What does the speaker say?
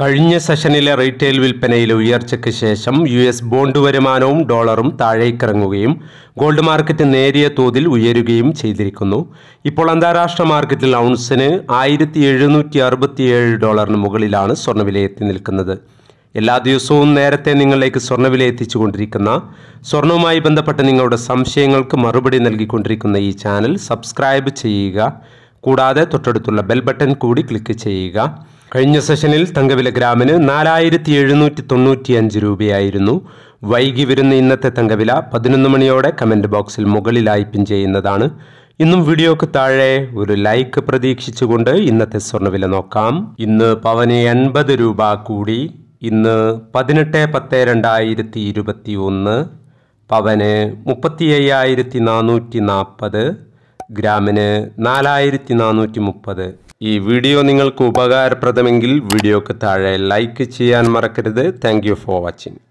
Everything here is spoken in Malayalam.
കഴിഞ്ഞ സെഷനിലെ റീറ്റെയിൽ വിൽപ്പനയിലെ ഉയർച്ചയ്ക്ക് ശേഷം യു എസ് ബോണ്ട് വരുമാനവും ഡോളറും താഴേക്കിറങ്ങുകയും ഗോൾഡ് മാർക്കറ്റ് നേരിയ തോതിൽ ഉയരുകയും ചെയ്തിരിക്കുന്നു ഇപ്പോൾ അന്താരാഷ്ട്ര മാർക്കറ്റിൽ ഔൺസിന് ആയിരത്തി എഴുന്നൂറ്റി അറുപത്തിയേഴ് ഡോളറിന് മുകളിലാണ് സ്വർണ്ണവിലയെത്തി എത്തി നിൽക്കുന്നത് എല്ലാ ദിവസവും നേരത്തെ നിങ്ങളിലേക്ക് സ്വർണ്ണവില എത്തിച്ചുകൊണ്ടിരിക്കുന്ന സ്വർണവുമായി ബന്ധപ്പെട്ട നിങ്ങളുടെ സംശയങ്ങൾക്ക് മറുപടി നൽകിക്കൊണ്ടിരിക്കുന്ന ഈ ചാനൽ സബ്സ്ക്രൈബ് ചെയ്യുക കൂടാതെ തൊട്ടടുത്തുള്ള ബെൽ ബട്ടൺ കൂടി ക്ലിക്ക് ചെയ്യുക കഴിഞ്ഞ സെഷനിൽ തങ്കവില ഗ്രാമിന് നാലായിരത്തി എഴുന്നൂറ്റി തൊണ്ണൂറ്റി അഞ്ച് രൂപയായിരുന്നു വൈകി വരുന്ന ഇന്നത്തെ തങ്കവില പതിനൊന്ന് മണിയോടെ കമൻറ്റ് ബോക്സിൽ മുകളിലായി പിൻ ചെയ്യുന്നതാണ് ഇന്നും വീഡിയോക്ക് താഴെ ഒരു ലൈക്ക് പ്രതീക്ഷിച്ചുകൊണ്ട് ഇന്നത്തെ സ്വർണ്ണവില നോക്കാം ഇന്ന് പവന് എൺപത് രൂപ കൂടി ഇന്ന് പതിനെട്ട് പത്ത് രണ്ടായിരത്തി ഇരുപത്തി ഒന്ന് പവന് മുപ്പത്തി അയ്യായിരത്തി നാനൂറ്റി നാൽപ്പത് ഗ്രാമിന് നാലായിരത്തി നാനൂറ്റി മുപ്പത് ഈ വീഡിയോ നിങ്ങൾക്ക് ഉപകാരപ്രദമെങ്കിൽ വീഡിയോക്ക് താഴെ ലൈക്ക് ചെയ്യാൻ മറക്കരുത് താങ്ക് ഫോർ വാച്ചിങ്